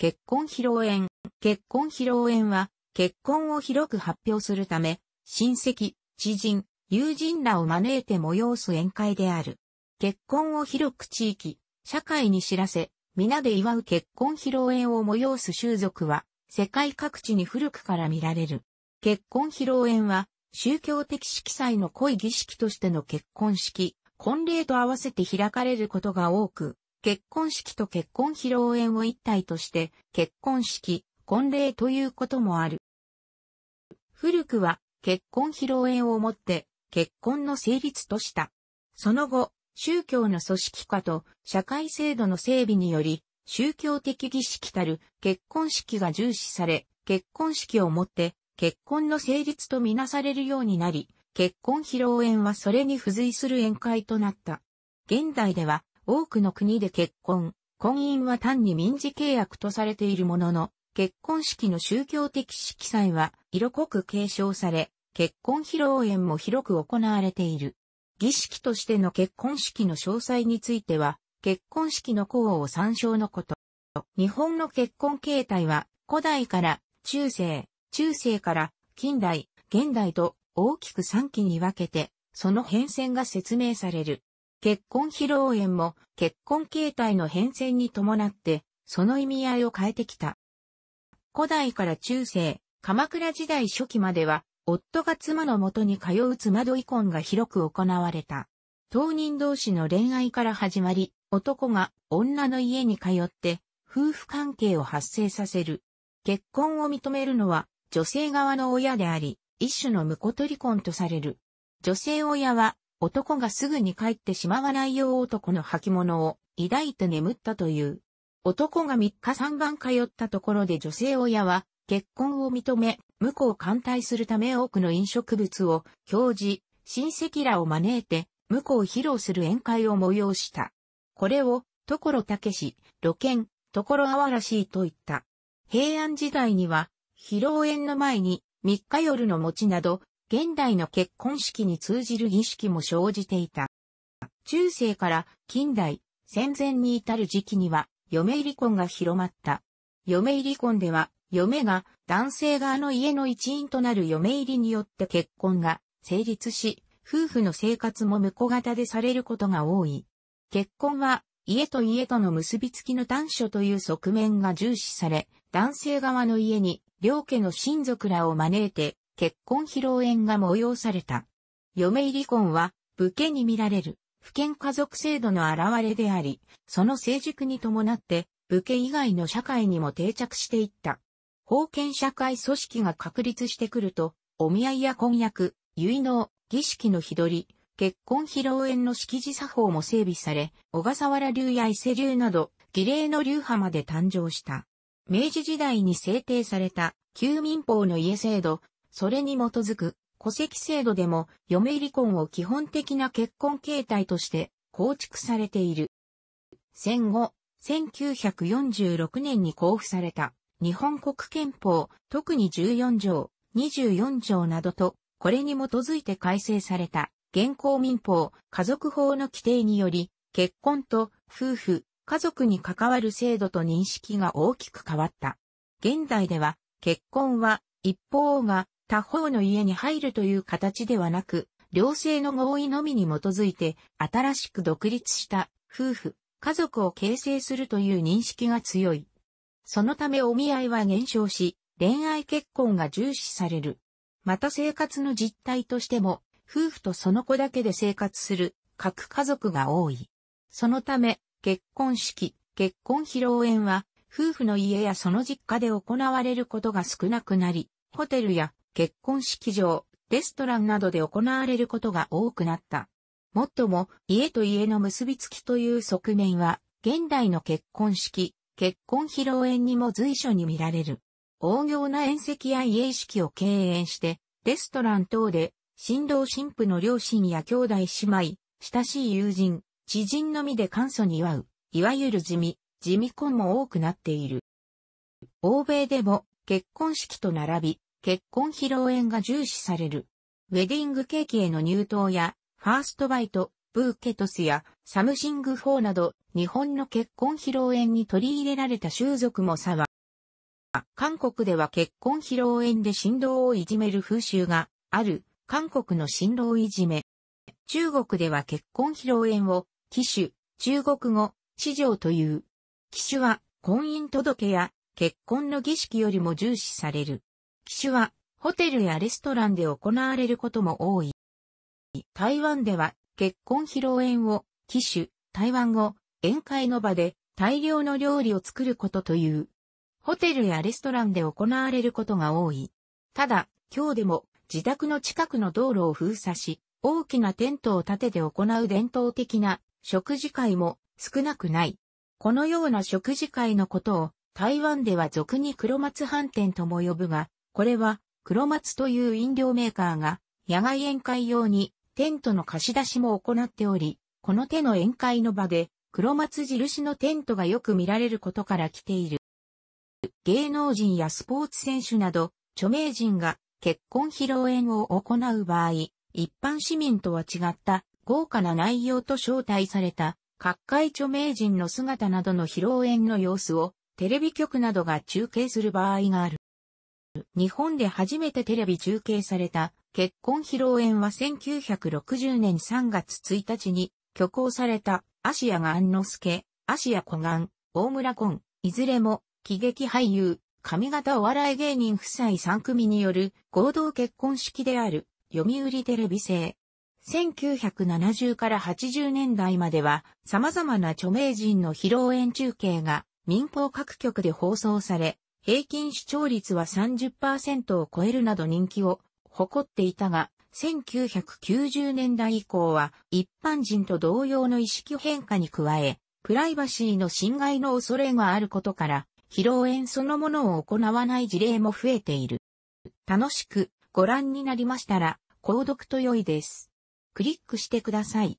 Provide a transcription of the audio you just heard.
結婚披露宴。結婚披露宴は、結婚を広く発表するため、親戚、知人、友人らを招いて催す宴会である。結婚を広く地域、社会に知らせ、皆で祝う結婚披露宴を催す習俗は、世界各地に古くから見られる。結婚披露宴は、宗教的色彩の濃い儀式としての結婚式、婚礼と合わせて開かれることが多く、結婚式と結婚披露宴を一体として、結婚式、婚礼ということもある。古くは、結婚披露宴をもって、結婚の成立とした。その後、宗教の組織化と社会制度の整備により、宗教的儀式たる結婚式が重視され、結婚式をもって結婚の成立とみなされるようになり、結婚披露宴はそれに付随する宴会となった。現代では多くの国で結婚、婚姻は単に民事契約とされているものの、結婚式の宗教的色彩は色濃く継承され、結婚披露宴も広く行われている。儀式としての結婚式の詳細については、結婚式の項を参照のこと。日本の結婚形態は、古代から中世、中世から近代、現代と大きく3期に分けて、その変遷が説明される。結婚披露宴も結婚形態の変遷に伴って、その意味合いを変えてきた。古代から中世、鎌倉時代初期までは、夫が妻のもとに通う妻戸遺婚が広く行われた。当人同士の恋愛から始まり、男が女の家に通って、夫婦関係を発生させる。結婚を認めるのは、女性側の親であり、一種の婿取り婚とされる。女性親は、男がすぐに帰ってしまわないよう男の履物を抱いて眠ったという。男が3日3晩通ったところで女性親は結婚を認め、向こを艦隊するため多くの飲食物を教示、親戚らを招いて、向こを披露する宴会を催した。これを、所武氏、露見、所あわらしいと言った。平安時代には、披露宴の前に、三日夜の餅など、現代の結婚式に通じる儀式も生じていた。中世から近代、戦前に至る時期には、嫁入り婚が広まった。嫁入り婚では、嫁が男性側の家の一員となる嫁入りによって結婚が成立し、夫婦の生活も婿型でされることが多い。結婚は家と家との結びつきの短所という側面が重視され、男性側の家に両家の親族らを招いて結婚披露宴が催された。嫁入り婚は、武家に見られる、不見家族制度の現れであり、その成熟に伴って、武家以外の社会にも定着していった。封建社会組織が確立してくると、お見合いや婚約、結納、儀式の日取り、結婚披露宴の式辞作法も整備され、小笠原流や伊勢流など、儀礼の流派まで誕生した。明治時代に制定された、旧民法の家制度、それに基づく戸籍制度でも嫁離婚を基本的な結婚形態として構築されている。戦後、1946年に公布された日本国憲法、特に14条、24条などと、これに基づいて改正された現行民法、家族法の規定により、結婚と夫婦、家族に関わる制度と認識が大きく変わった。現代では、結婚は一方が他方の家に入るという形ではなく、両性の合意のみに基づいて新しく独立した夫婦、家族を形成するという認識が強い。そのためお見合いは減少し、恋愛結婚が重視される。また生活の実態としても、夫婦とその子だけで生活する各家族が多い。そのため、結婚式、結婚披露宴は、夫婦の家やその実家で行われることが少なくなり、ホテルや結婚式場、レストランなどで行われることが多くなった。もっとも、家と家の結びつきという側面は、現代の結婚式、結婚披露宴にも随所に見られる。大行な宴席や家式を敬遠して、レストラン等で、新郎新婦の両親や兄弟姉妹、親しい友人、知人のみで簡素に祝う、いわゆる地味、地味婚も多くなっている。欧米でも結婚式と並び、結婚披露宴が重視される。ウェディングケーキへの入刀や、ファーストバイト、ブーケトスやサムシング4など、日本の結婚披露宴に取り入れられた習俗も差は、韓国では結婚披露宴で新郎をいじめる風習がある、韓国の新郎いじめ。中国では結婚披露宴を、騎手、中国語、市場という。騎手は婚姻届や結婚の儀式よりも重視される。機種は、ホテルやレストランで行われることも多い。台湾では、結婚披露宴を、機種、台湾語、宴会の場で、大量の料理を作ることという。ホテルやレストランで行われることが多い。ただ、今日でも、自宅の近くの道路を封鎖し、大きなテントを建てて行う伝統的な食事会も少なくない。このような食事会のことを台湾では俗に黒松飯店とも呼ぶが、これは、黒松という飲料メーカーが、野外宴会用にテントの貸し出しも行っており、この手の宴会の場で、黒松印のテントがよく見られることから来ている。芸能人やスポーツ選手など、著名人が結婚披露宴を行う場合、一般市民とは違った豪華な内容と招待された各界著名人の姿などの披露宴の様子をテレビ局などが中継する場合がある。日本で初めてテレビ中継された結婚披露宴は1960年3月1日に挙行された芦屋が安之助、芦屋小雁、大村昆、いずれも喜劇俳優、上方お笑い芸人夫妻3組による合同結婚式である読売テレビ制。1970から80年代までは様々な著名人の披露宴中継が民放各局で放送され、平均視聴率は30%を超えるなど人気を誇っていたが、1990年代以降は一般人と同様の意識変化に加え、プライバシーの侵害の恐れがあることから、披露宴そのものを行わない事例も増えている。楽しくご覧になりましたら、購読と良いです。クリックしてください。